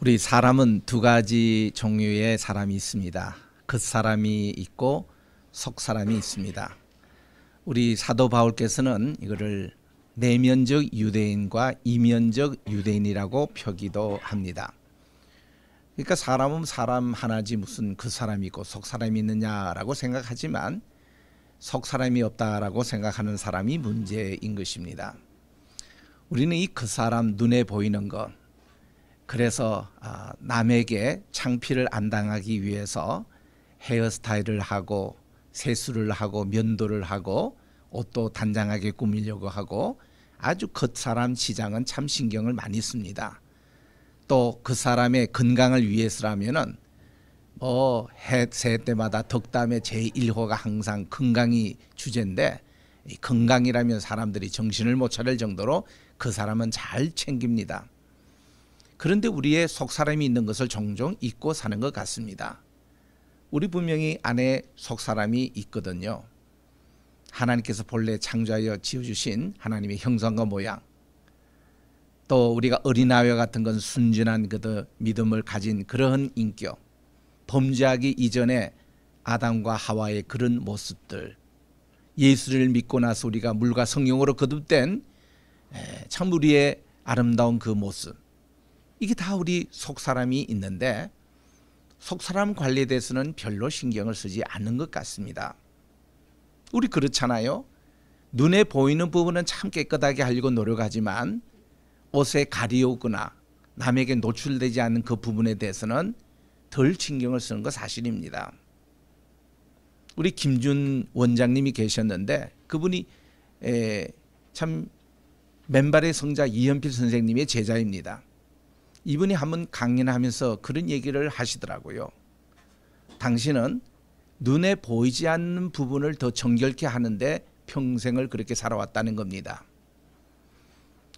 우리 사람은 두 가지 종류의 사람이 있습니다. 그 사람이 있고 속 사람이 있습니다. 우리 사도 바울께서는 이거를 내면적 유대인과 이면적 유대인이라고 표기도 합니다. 그러니까 사람은 사람 하나지 무슨 그 사람이 있고 속 사람이 있느냐라고 생각하지만 속 사람이 없다라고 생각하는 사람이 문제인 것입니다. 우리는 이 그 사람 눈에 보이는 것 그래서 아, 남에게 창피를 안 당하기 위해서 헤어스타일을 하고 세수를 하고 면도를 하고 옷도 단장하게 꾸미려고 하고 아주 겉사람 시장은 참 신경을 많이 씁니다. 또 그 사람의 건강을 위해서라면은 뭐 해세 때마다 덕담의 제1호가 항상 건강이 주제인데 건강이라면 사람들이 정신을 못 차릴 정도로 그 사람은 잘 챙깁니다. 그런데 우리의 속사람이 있는 것을 종종 잊고 사는 것 같습니다. 우리 분명히 안에 속사람이 있거든요. 하나님께서 본래 창조하여 지어주신 하나님의 형상과 모양 또 우리가 어린아이와 같은 건 순진한 그 믿음을 가진 그러한 인격 범죄하기 이전에 아담과 하와의 그런 모습들 예수를 믿고 나서 우리가 물과 성령으로 거듭된 참 우리의 아름다운 그 모습 이게 다 우리 속 사람이 있는데 속 사람 관리에 대해서는 별로 신경을 쓰지 않는 것 같습니다. 우리 그렇잖아요. 눈에 보이는 부분은 참 깨끗하게 하려고 노력하지만 옷에 가리우거나 남에게 노출되지 않은 그 부분에 대해서는 덜 신경을 쓰는 거 사실입니다. 우리 김준 원장님이 계셨는데 그분이 참 맨발의 성자 이현필 선생님의 제자입니다. 이분이 한번 강연 하면서 그런 얘기를 하시더라고요. 당신은 눈에 보이지 않는 부분을 더 정결케 하는데 평생을 그렇게 살아왔다는 겁니다.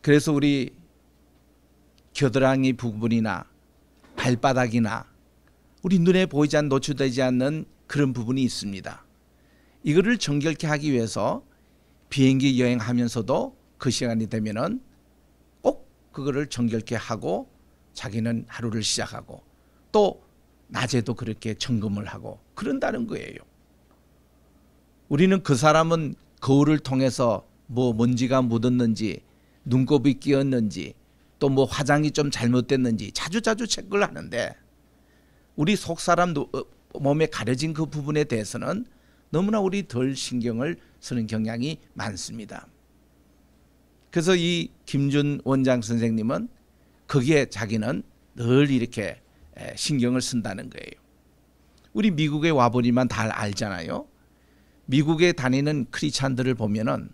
그래서 우리 겨드랑이 부분이나 발바닥이나 우리 눈에 보이지 않는 노출되지 않는 그런 부분이 있습니다. 이거를 정결케 하기 위해서 비행기 여행하면서도 그 시간이 되면은 꼭 그거를 정결케 하고 자기는 하루를 시작하고 또 낮에도 그렇게 점검을 하고 그런다는 거예요. 우리는 그 사람은 거울을 통해서 뭐 먼지가 묻었는지 눈곱이 끼었는지 또 뭐 화장이 좀 잘못됐는지 자주자주 체크를 하는데 우리 속 사람 어, 몸에 가려진 그 부분에 대해서는 너무나 우리 덜 신경을 쓰는 경향이 많습니다. 그래서 이 김준 원장 선생님은 거기에 자기는 늘 이렇게 신경을 쓴다는 거예요. 우리 미국에 와보니만 다 알잖아요. 미국에 다니는 크리찬들을 보면은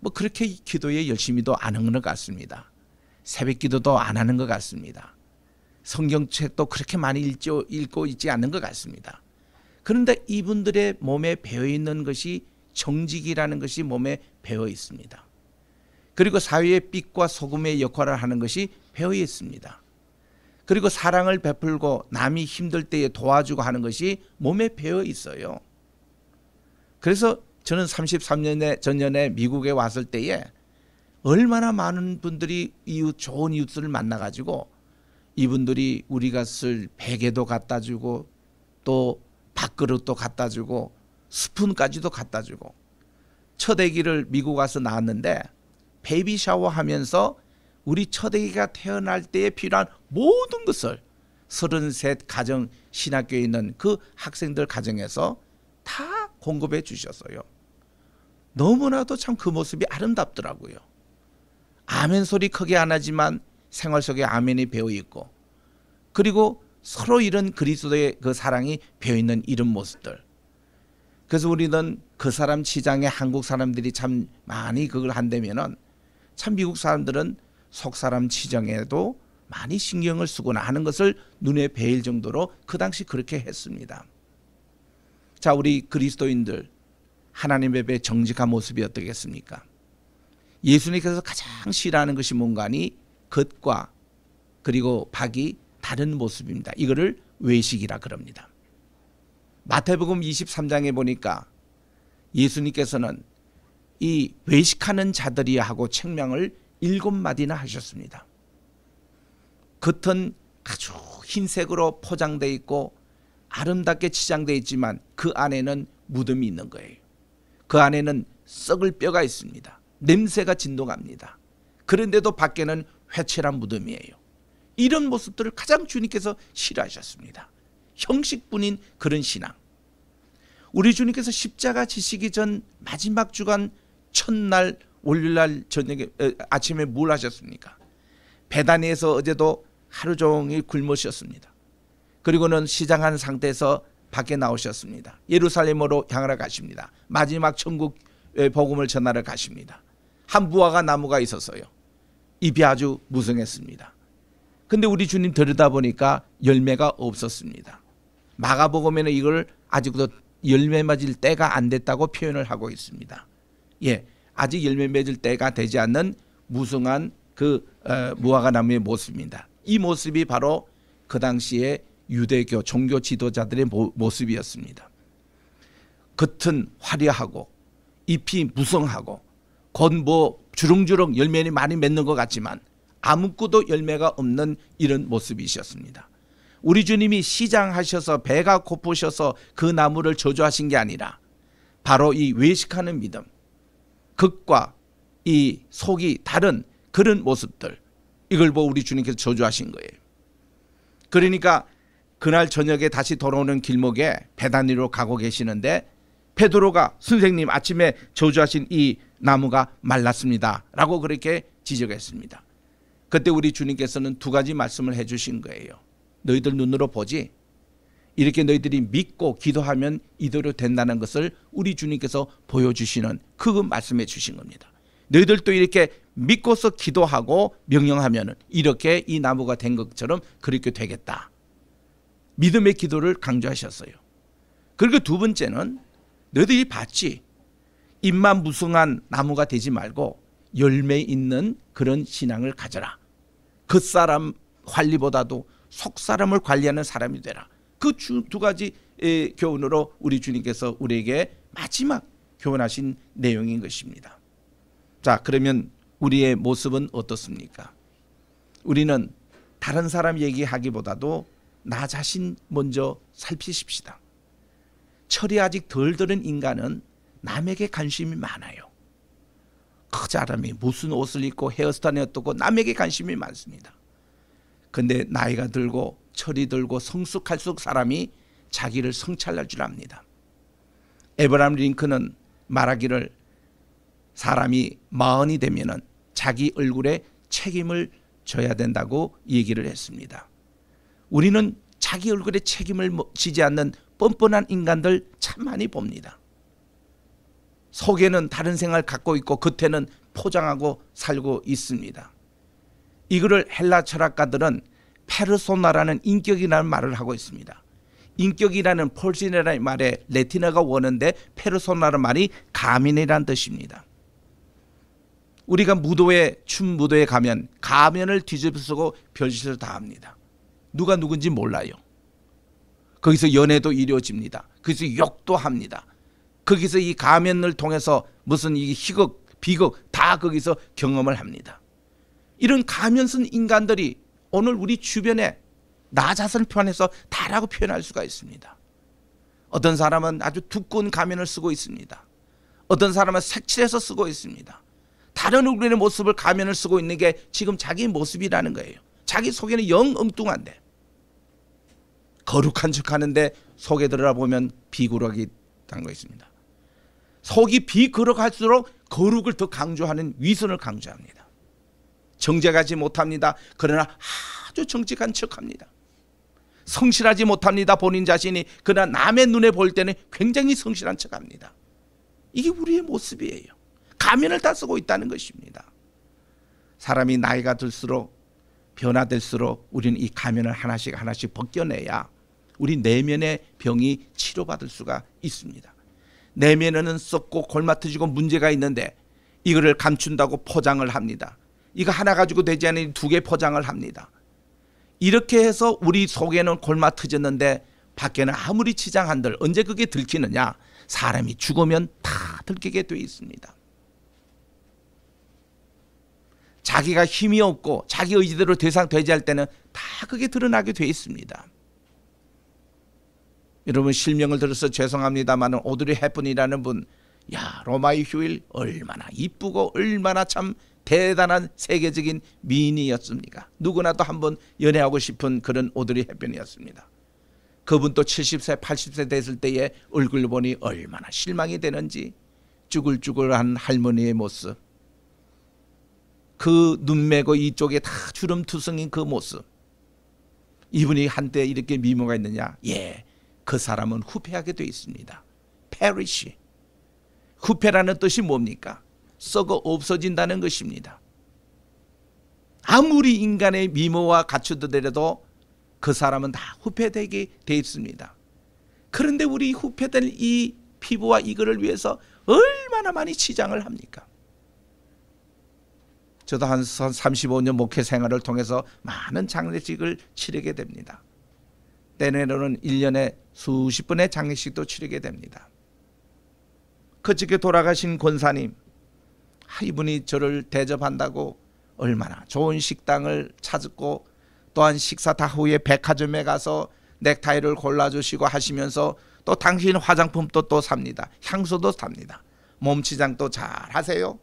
뭐 그렇게 기도에 열심히도 안 하는 것 같습니다. 새벽 기도도 안 하는 것 같습니다. 성경책도 그렇게 많이 읽죠, 읽고 있지 않는 것 같습니다. 그런데 이분들의 몸에 배어 있는 것이 정직이라는 것이 몸에 배어 있습니다. 그리고 사회의 빛과 소금의 역할을 하는 것이 회어있습니다 그리고 사랑을 베풀고 남이 힘들 때에 도와주고 하는 것이 몸에 배어 있어요. 그래서 저는 33년에 전년에 미국에 왔을 때에 얼마나 많은 분들이 이웃 좋은 이웃들을 만나 가지고 이분들이 우리가 쓸 베개도 갖다 주고 또 밥그릇도 갖다 주고 스푼까지도 갖다 주고 첫 아기를 미국 와서 낳았는데 베이비 샤워 하면서 우리 처대기가 태어날 때에 필요한 모든 것을 33 가정 신학교에 있는 그 학생들 가정에서 다 공급해 주셨어요. 너무나도 참 그 모습이 아름답더라고요. 아멘 소리 크게 안 하지만 생활 속에 아멘이 배어 있고 그리고 서로 이런 그리스도의 그 사랑이 배어 있는 이런 모습들. 그래서 우리는 그 사람 시장에 한국 사람들이 참 많이 그걸 한다면은 참 미국 사람들은 속사람 지정에도 많이 신경을 쓰거나 하는 것을 눈에 베일 정도로 그 당시 그렇게 했습니다. 자, 우리 그리스도인들 하나님의 배 정직한 모습이 어떻겠습니까? 예수님께서 가장 싫어하는 것이 뭔가니 겉과 그리고 박이 다른 모습입니다. 이거를 외식이라 그럽니다. 마태복음 23장에 보니까 예수님께서는 이 외식하는 자들이야 하고 책명을 일곱 마디나 하셨습니다. 겉은 아주 흰색으로 포장돼 있고 아름답게 치장돼 있지만 그 안에는 무덤이 있는 거예요. 그 안에는 썩을 뼈가 있습니다. 냄새가 진동합니다. 그런데도 밖에는 회칠한 무덤이에요. 이런 모습들을 가장 주님께서 싫어하셨습니다. 형식뿐인 그런 신앙. 우리 주님께서 십자가 지시기 전 마지막 주간 첫날 월요일날 저녁에 아침에 뭘 하셨습니까? 배단에서 어제도 하루 종일 굶으셨습니다 그리고는 시장한 상태에서 밖에 나오셨습니다. 예루살렘으로 향하러 가십니다. 마지막 천국 복음을 전하러 가십니다. 한 부화가 나무가 있었어요. 잎이 아주 무성했습니다. 근데 우리 주님 들여다보니까 열매가 없었습니다. 마가복음에는 이걸 아직도 열매 맞을 때가 안 됐다고 표현을 하고 있습니다. 예. 아직 열매 맺을 때가 되지 않는 무성한 그 어, 무화과나무의 모습입니다. 이 모습이 바로 그 당시에 유대교 종교 지도자들의 모, 모습이었습니다. 겉은 화려하고 잎이 무성하고 건뭐 주렁주렁 열매를 많이 맺는 것 같지만 아무것도 열매가 없는 이런 모습이셨습니다. 우리 주님이 시장하셔서 배가 고프셔서 그 나무를 저주하신 게 아니라 바로 이 외식하는 믿음 극과 이 속이 다른 그런 모습들 이걸 보고 우리 주님께서 저주하신 거예요. 그러니까 그날 저녁에 다시 돌아오는 길목에 배단위로 가고 계시는데 페드로가 선생님 아침에 저주하신 이 나무가 말랐습니다. 라고 그렇게 지적했습니다. 그때 우리 주님께서는 두 가지 말씀을 해주신 거예요. 너희들 눈으로 보지 이렇게 너희들이 믿고 기도하면 이대로 된다는 것을 우리 주님께서 보여주시는 그 말씀해 주신 겁니다. 너희들도 이렇게 믿고서 기도하고 명령하면 이렇게 이 나무가 된 것처럼 그렇게 되겠다. 믿음의 기도를 강조하셨어요. 그리고 두 번째는 너희들이 봤지. 입만 무성한 나무가 되지 말고 열매 있는 그런 신앙을 가져라. 그 사람 관리보다도 속 사람을 관리하는 사람이 되라. 그두 가지 교훈으로 우리 주님께서 우리에게 마지막 교훈하신 내용인 것입니다. 자, 그러면 우리의 모습은 어떻습니까? 우리는 다른 사람 얘기하기보다도 나 자신 먼저 살피십시다. 철이 아직 덜 들은 인간은 남에게 관심이 많아요. 그 사람이 무슨 옷을 입고 헤어스타일이 어떻고 남에게 관심이 많습니다. 근데 나이가 들고 철이 들고 성숙할수록 사람이 자기를 성찰할 줄 압니다. 에브람 링크는 말하기를 사람이 마흔이 되면은 자기 얼굴에 책임을 져야 된다고 얘기를 했습니다. 우리는 자기 얼굴에 책임을 뭐 지지 않는 뻔뻔한 인간들 참 많이 봅니다. 속에는 다른 생활 갖고 있고 겉에는 포장하고 살고 있습니다. 이거를 헬라 철학가들은 페르소나라는 인격이라는 말을 하고 있습니다. 인격이라는 폴신네라는 말에 레티나가 원어인데 페르소나라는 말이 가민이라는 뜻입니다. 우리가 무도회 춤 무도회 가면 가면을 뒤집어 쓰고 별짓을 다 합니다. 누가 누군지 몰라요. 거기서 연애도 이루어집니다. 거기서 욕도 합니다. 거기서 이 가면을 통해서 무슨 이 희극 비극 다 거기서 경험을 합니다. 이런 가면 쓴 인간들이 오늘 우리 주변에 나 자신을 표현해서 다라고 표현할 수가 있습니다. 어떤 사람은 아주 두꺼운 가면을 쓰고 있습니다. 어떤 사람은 색칠해서 쓰고 있습니다. 다른 우리의 모습을 가면을 쓰고 있는 게 지금 자기 모습이라는 거예요. 자기 속에는 영 엉뚱한데 거룩한 척하는데 속에 들어보면 비굴하기 단거 있습니다. 속이 비거룩할수록 거룩을 더 강조하는 위선을 강조합니다. 정직하지 못합니다. 그러나 아주 정직한 척합니다. 성실하지 못합니다. 본인 자신이 그러나 남의 눈에 볼 때는 굉장히 성실한 척합니다. 이게 우리의 모습이에요. 가면을 다 쓰고 있다는 것입니다. 사람이 나이가 들수록 변화될수록 우리는 이 가면을 하나씩 하나씩 벗겨내야 우리 내면의 병이 치료받을 수가 있습니다. 내면에는 썩고 골마트지고 문제가 있는데 이거를 감춘다고 포장을 합니다. 이거 하나 가지고 되지 않으니 두 개 포장을 합니다. 이렇게 해서 우리 속에는 골마 터졌는데 밖에는 아무리 치장한들 언제 그게 들키느냐. 사람이 죽으면 다 들키게 돼 있습니다. 자기가 힘이 없고 자기 의지대로 대상 되지할 때는 다 그게 드러나게 돼 있습니다. 여러분 실명을 들어서 죄송합니다만 오드리 헵번이라는 분, 야 로마의 휴일 얼마나 이쁘고 얼마나 참 대단한 세계적인 미인이었습니다. 누구나 또 한번 연애하고 싶은 그런 오드리 헵번이었습니다. 그분도 70세, 80세 됐을 때의 얼굴 보니 얼마나 실망이 되는지 쭈글쭈글한 할머니의 모습 그 눈매고 이쪽에 다 주름투성인 그 모습 이분이 한때 이렇게 미모가 있느냐? 예, 그 사람은 후패하게 되 있습니다. 페리시 후패라는 뜻이 뭡니까? 썩어 없어진다는 것입니다. 아무리 인간의 미모와 갖추더라도 그 사람은 다 후패되게 돼 있습니다. 그런데 우리 후패된 이 피부와 이거를 위해서 얼마나 많이 치장을 합니까? 저도 한 35년 목회 생활을 통해서 많은 장례식을 치르게 됩니다. 때내로는 1년에 수십 번의 장례식도 치르게 됩니다. 그저께 돌아가신 권사님 아, 이분이 저를 대접한다고 얼마나 좋은 식당을 찾고 또한 식사 다 후에 백화점에 가서 넥타이를 골라주시고 하시면서 또 당신 화장품도 또 삽니다. 향수도 삽니다. 몸치장도 잘 하세요.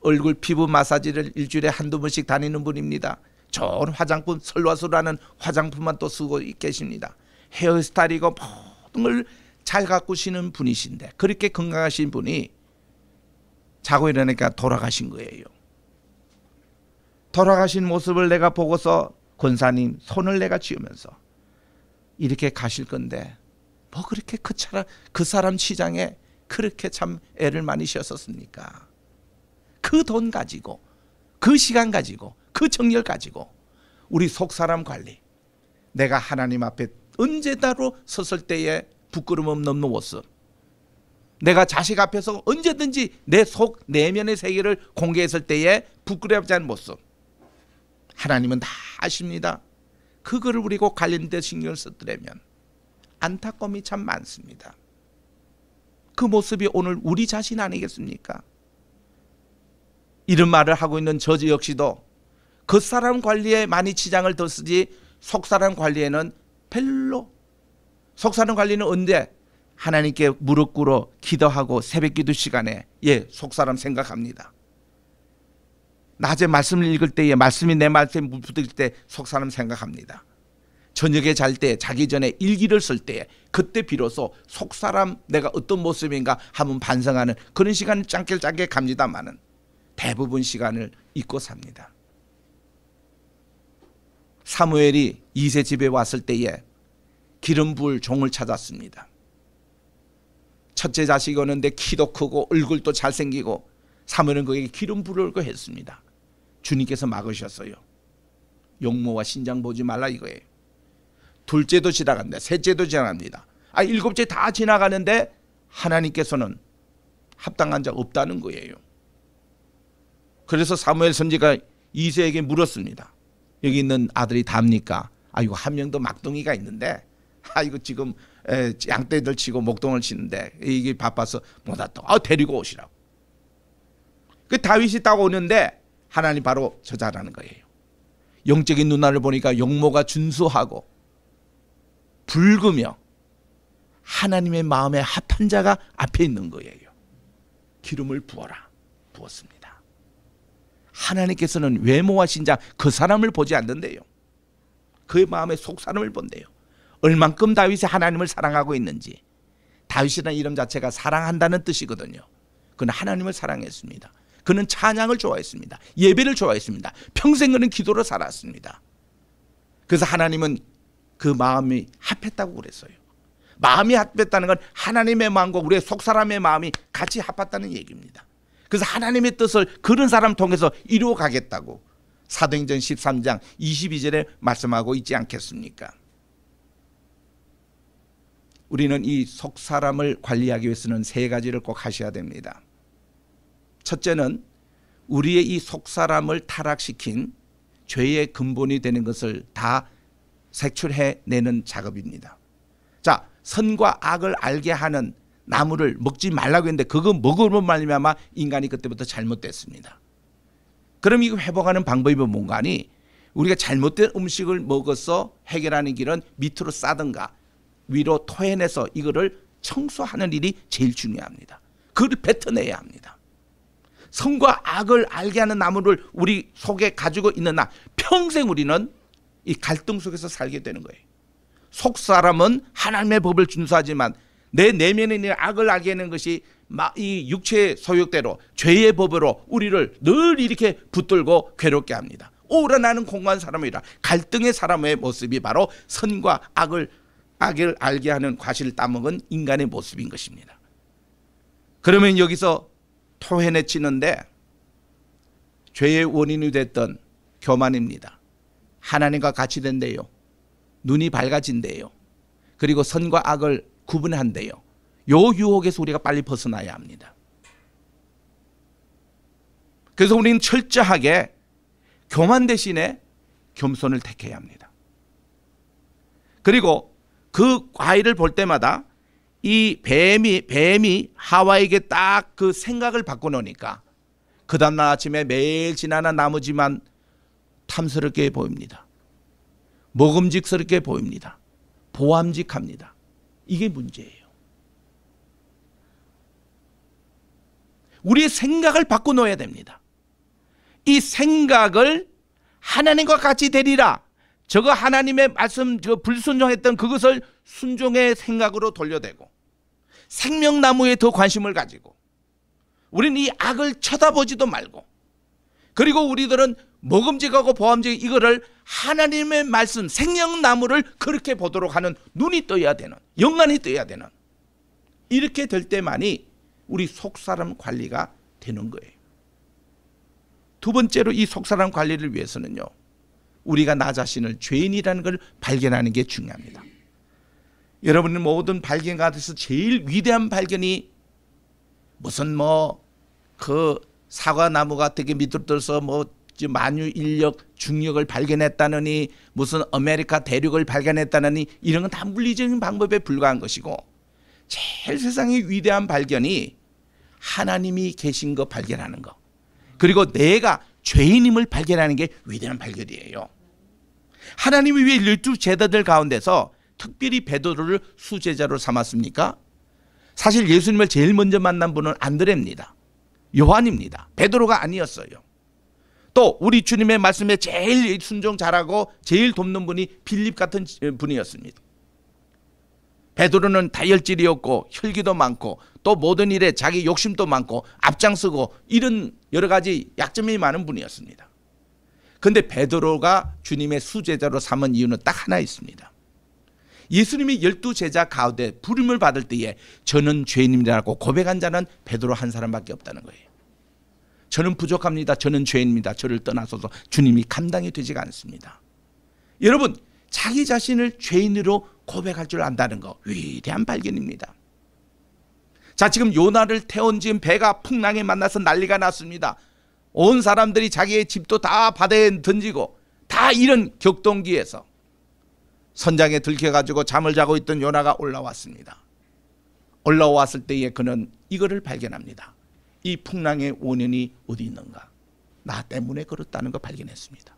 얼굴 피부 마사지를 일주일에 한두 번씩 다니는 분입니다. 좋은 화장품 설화수라는 화장품만 또 쓰고 계십니다. 헤어스타일이고 모든 걸잘 가꾸시는 분이신데 그렇게 건강하신 분이 자고 일어나니까 돌아가신 거예요. 돌아가신 모습을 내가 보고서 권사님 손을 내가 쥐으면서 이렇게 가실 건데 뭐 그렇게 그, 차라, 그 사람 시장에 그렇게 참 애를 많이 쉬었습니까그 돈 가지고 그 시간 가지고 그 정열 가지고 우리 속 사람 관리 내가 하나님 앞에 언제따로 섰을 때에 부끄럼 없는 모습 내가 자식 앞에서 언제든지 내 속 내면의 세계를 공개했을 때에 부끄럽지 않은 모습. 하나님은 다 아십니다. 그거를 우리 고 관련된 신경을 썼더라면 안타까움이 참 많습니다. 그 모습이 오늘 우리 자신 아니겠습니까? 이런 말을 하고 있는 저 역시도 그사람 관리에 많이 지장을 더 쓰지 속사람 관리에는 별로 속사람 관리는 언제 하나님께 무릎 꿇어 기도하고 새벽 기도 시간에 예, 속사람 생각합니다. 낮에 말씀을 읽을 때에 말씀이 내 말씀에 부딪힐 때 속사람 생각합니다. 저녁에 잘 때 자기 전에 일기를 쓸 때에 그때 비로소 속사람 내가 어떤 모습인가 한번 반성하는 그런 시간을 짱길짱길 갑니다만은 대부분 시간을 잊고 삽니다. 사무엘이 이세 집에 왔을 때에 기름 부을 종을 찾았습니다. 첫째 자식이 오는데 키도 크고 얼굴도 잘생기고 사모는 그에게 기름 부르고 했습니다. 주님께서 막으셨어요. 용모와 신장 보지 말라 이거예요. 둘째도 지나간다. 셋째도 지나갑니다. 아 일곱째 다 지나가는데 하나님께서는 합당한 자 없다는 거예요. 그래서 사무엘 선지가 이세에게 물었습니다. 여기 있는 아들이 답니까? 아 이거 한 명도 막둥이가 있는데 아 이거 지금 양떼들 치고 목동을 치는데 이게 바빠서 못 왔다. 아 데리고 오시라고. 그 다윗이 딱 오는데 하나님 바로 저자라는 거예요. 영적인 눈알을 보니까 용모가 준수하고 붉으며 하나님의 마음에 합한 자가 앞에 있는 거예요. 기름을 부어라. 부었습니다. 하나님께서는 외모와 신장 그 사람을 보지 않는데요. 그의 마음에 속사람을 본대요. 얼만큼 다윗이 하나님을 사랑하고 있는지 다윗이라는 이름 자체가 사랑한다는 뜻이거든요. 그는 하나님을 사랑했습니다. 그는 찬양을 좋아했습니다. 예배를 좋아했습니다. 평생 그는 기도로 살았습니다. 그래서 하나님은 그 마음이 합했다고 그랬어요. 마음이 합했다는 건 하나님의 마음과 우리의 속사람의 마음이 같이 합했다는 얘기입니다. 그래서 하나님의 뜻을 그런 사람 통해서 이루어 가겠다고 사도행전 13장 22절에 말씀하고 있지 않겠습니까? 우리는 이 속 사람을 관리하기 위해서는 세 가지를 꼭 하셔야 됩니다. 첫째는 우리의 이 속 사람을 타락시킨 죄의 근본이 되는 것을 다 색출해 내는 작업입니다. 자, 선과 악을 알게 하는 나무를 먹지 말라고 했는데 그거 먹으면 말미암아 인간이 그때부터 잘못됐습니다. 그럼 이거 회복하는 방법이 뭔가 하니 우리가 잘못된 음식을 먹어서 해결하는 길은 밑으로 싸든가 위로 토해내서 이거를 청소하는 일이 제일 중요합니다. 그걸 뱉어내야 합니다. 선과 악을 알게 하는 나무를 우리 속에 가지고 있는 나 평생 우리는 이 갈등 속에서 살게 되는 거예요. 속 사람은 하나님의 법을 준수하지만 내 내면에 있는 악을 알게 하는 것이 이 육체의 소욕대로 죄의 법으로 우리를 늘 이렇게 붙들고 괴롭게 합니다. 오라나는 공간 사람이라 갈등의 사람의 모습이 바로 선과 악을 악을 알게 하는 과실을 따먹은 인간의 모습인 것입니다. 그러면 여기서 토해내치는데 죄의 원인이 됐던 교만입니다. 하나님과 같이 된대요. 눈이 밝아진대요. 그리고 선과 악을 구분한대요. 요 유혹에서 우리가 빨리 벗어나야 합니다. 그래서 우리는 철저하게 교만 대신에 겸손을 택해야 합니다. 그리고 그 과일을 볼 때마다 이 뱀이 뱀이 하와에게 딱 그 생각을 바꿔놓으니까 그 다음날 아침에 매일 지나는 나무지만 탐스럽게 보입니다. 먹음직스럽게 보입니다. 보암직합니다. 이게 문제예요. 우리의 생각을 바꿔놓아야 됩니다. 이 생각을 하나님과 같이 되리라. 저거 하나님의 말씀 저 불순종했던 그것을 순종의 생각으로 돌려대고 생명나무에 더 관심을 가지고 우리는 이 악을 쳐다보지도 말고 그리고 우리들은 먹음직하고 보암직 이거를 하나님의 말씀 생명나무를 그렇게 보도록 하는 눈이 떠야 되는 영안이 떠야 되는 이렇게 될 때만이 우리 속사람 관리가 되는 거예요. 두 번째로 이 속사람 관리를 위해서는요. 우리가 나 자신을 죄인이라는 걸 발견하는 게 중요합니다. 여러분은 모든 발견 가운데서 제일 위대한 발견이 무슨 뭐 그 사과나무가 되게 밑으 떠서 뭐 만유 인력 중력을 발견했다느니 무슨 아메리카 대륙을 발견했다느니 이런 건 다 물리적인 방법에 불과한 것이고 제일 세상의 위대한 발견이 하나님이 계신 거 발견하는 거 그리고 내가 죄인임을 발견하는 게 위대한 발견이에요. 하나님이 왜 열두 제자들 가운데서 특별히 베드로를 수제자로 삼았습니까? 사실 예수님을 제일 먼저 만난 분은 안드레입니다. 요한입니다. 베드로가 아니었어요. 또 우리 주님의 말씀에 제일 순종 잘하고 제일 돕는 분이 빌립 같은 분이었습니다. 베드로는 다혈질이었고 혈기도 많고 또 모든 일에 자기 욕심도 많고 앞장서고 이런 여러 가지 약점이 많은 분이었습니다. 근데 베드로가 주님의 수제자로 삼은 이유는 딱 하나 있습니다. 예수님이 열두 제자 가운데 부름을 받을 때에 저는 죄인이라고 고백한 자는 베드로 한 사람밖에 없다는 거예요. 저는 부족합니다. 저는 죄인입니다. 저를 떠나서도 주님이 감당이 되지가 않습니다. 여러분 자기 자신을 죄인으로 고백할 줄 안다는 거 위대한 발견입니다. 자 지금 요나를 태운 지금 배가 풍랑에 만나서 난리가 났습니다. 온 사람들이 자기의 집도 다 바다에 던지고 다 이런 격동기에서 선장에 들켜가지고 잠을 자고 있던 요나가 올라왔습니다. 올라왔을 때에 그는 이거를 발견합니다. 이 풍랑의 원인이 어디 있는가? 나 때문에 그렇다는 걸 발견했습니다.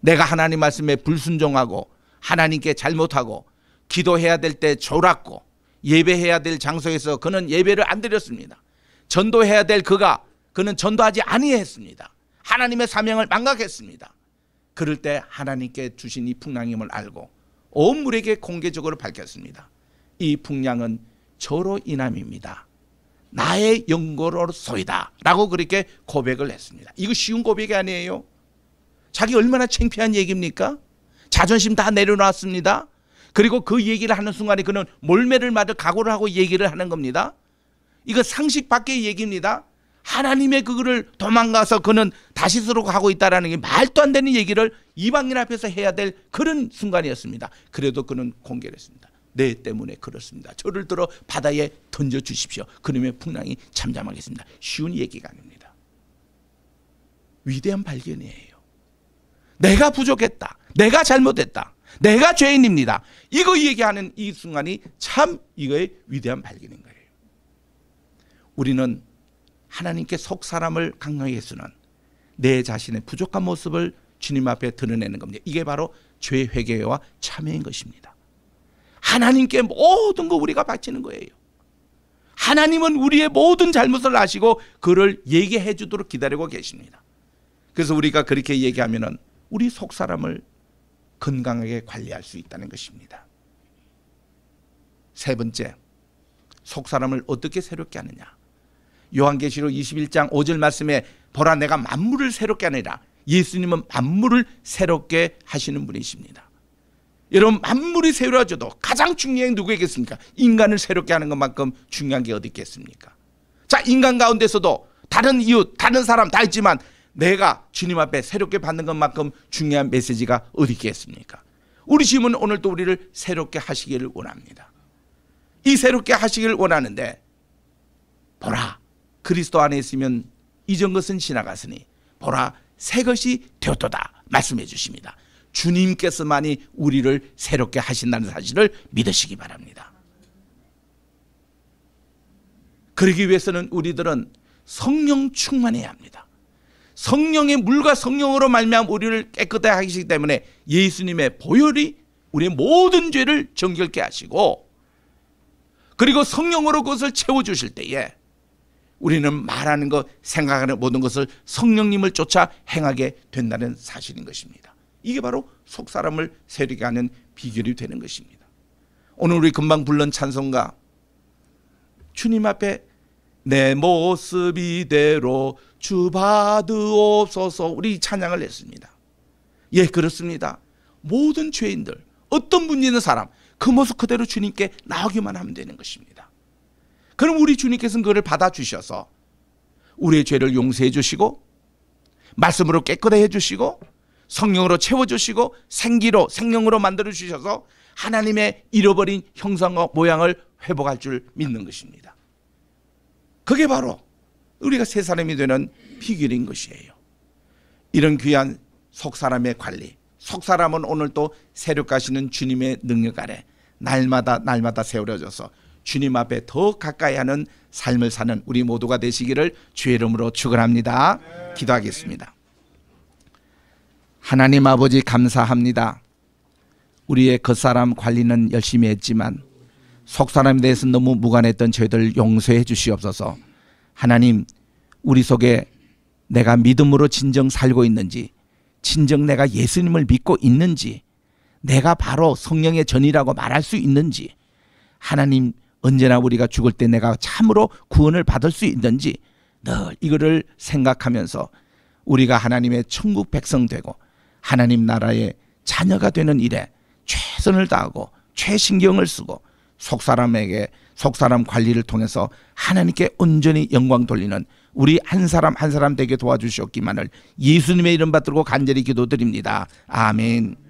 내가 하나님 말씀에 불순종하고 하나님께 잘못하고 기도해야 될 때 졸았고 예배해야 될 장소에서 그는 예배를 안 드렸습니다. 전도해야 될 그가 그는 전도하지 아니했습니다. 하나님의 사명을 망각했습니다. 그럴 때 하나님께 주신 이 풍랑임을 알고 온물에게 공개적으로 밝혔습니다. 이 풍량은 저로 인함입니다. 나의 연고로소이다 라고 그렇게 고백을 했습니다. 이거 쉬운 고백이 아니에요. 자기 얼마나 창피한 얘기입니까? 자존심 다 내려놨습니다. 그리고 그 얘기를 하는 순간에 그는 몰매를 맞을 각오를 하고 얘기를 하는 겁니다. 이거 상식 밖의 얘기입니다. 하나님의 그거를 도망가서 그는 다시 스로 하고 있다라는 게 말도 안 되는 얘기를 이방인 앞에서 해야 될 그런 순간이었습니다. 그래도 그는 공개를 했습니다. 내 네, 때문에 그렇습니다. 저를 들어 바다에 던져 주십시오. 그놈의 풍랑이 잠잠하겠습니다. 쉬운 얘기가 아닙니다. 위대한 발견이에요. 내가 부족했다. 내가 잘못했다. 내가 죄인입니다. 이거 얘기하는 이 순간이 참 이거의 위대한 발견인 거예요. 우리는 하나님께 속 사람을 강요하게 해서는 내 자신의 부족한 모습을 주님 앞에 드러내는 겁니다. 이게 바로 죄 회개와 참회인 것입니다. 하나님께 모든 거 우리가 바치는 거예요. 하나님은 우리의 모든 잘못을 아시고 그를 얘기해 주도록 기다리고 계십니다. 그래서 우리가 그렇게 얘기하면은 우리 속 사람을 건강하게 관리할 수 있다는 것입니다. 세 번째, 속 사람을 어떻게 새롭게 하느냐? 요한계시록 21장 5절 말씀에 보라 내가 만물을 새롭게 하느라 예수님은 만물을 새롭게 하시는 분이십니다. 여러분 만물이 새로워져도 가장 중요한 게누구겠습니까 인간을 새롭게 하는 것만큼 중요한 게 어디 있겠습니까? 자 인간 가운데서도 다른 이웃, 다른 사람 다 있지만 내가 주님 앞에 새롭게 받는 것만큼 중요한 메시지가 어디 있겠습니까? 우리 주님은 오늘도 우리를 새롭게 하시기를 원합니다. 이 새롭게 하시기를 원하는데 보라 그리스도 안에 있으면 이전 것은 지나갔으니 보라 새 것이 되었도다 말씀해 주십니다. 주님께서만이 우리를 새롭게 하신다는 사실을 믿으시기 바랍니다. 그러기 위해서는 우리들은 성령 충만해야 합니다. 성령의 물과 성령으로 말미암 우리를 깨끗하게 하시기 때문에 예수님의 보혈이 우리의 모든 죄를 정결케 하시고 그리고 성령으로 그것을 채워 주실 때에 우리는 말하는 것, 생각하는 모든 것을 성령님을 쫓아 행하게 된다는 사실인 것입니다. 이게 바로 속 사람을 세리게 하는 비결이 되는 것입니다. 오늘 우리 금방 불른 찬송가 주님 앞에 내 모습 이대로 주 받으옵소서 우리 찬양을 했습니다. 예, 그렇습니다. 모든 죄인들, 어떤 문 있는 사람, 그 모습 그대로 주님께 나오기만 하면 되는 것입니다. 그럼 우리 주님께서는 그를 받아주셔서 우리의 죄를 용서해 주시고, 말씀으로 깨끗해 해 주시고, 성령으로 채워 주시고, 생기로, 생명으로 만들어 주셔서 하나님의 잃어버린 형상과 모양을 회복할 줄 믿는 것입니다. 그게 바로 우리가 새 사람이 되는 비결인 것이에요. 이런 귀한 속 사람의 관리. 속 사람은 오늘 도 세력가시는 주님의 능력 아래 날마다 날마다 세워져서 주님 앞에 더 가까이 하는 삶을 사는 우리 모두가 되시기를 주의 이름으로 축원합니다. 기도하겠습니다. 하나님 아버지 감사합니다. 우리의 그 사람 관리는 열심히 했지만 속 사람에 대해서 너무 무관했던 저희들 용서해 주시옵소서. 하나님, 우리 속에 내가 믿음으로 진정 살고 있는지, 진정 내가 예수님을 믿고 있는지, 내가 바로 성령의 전이라고 말할 수 있는지, 하나님 언제나 우리가 죽을 때 내가 참으로 구원을 받을 수 있는지 늘 이거를 생각하면서 우리가 하나님의 천국 백성 되고 하나님 나라의 자녀가 되는 일에 최선을 다하고 최신경을 쓰고 속사람에게 속사람 관리를 통해서 하나님께 온전히 영광 돌리는 우리 한 사람 한 사람 되게 도와주시옵기만을 예수님의 이름 받들고 간절히 기도드립니다. 아멘.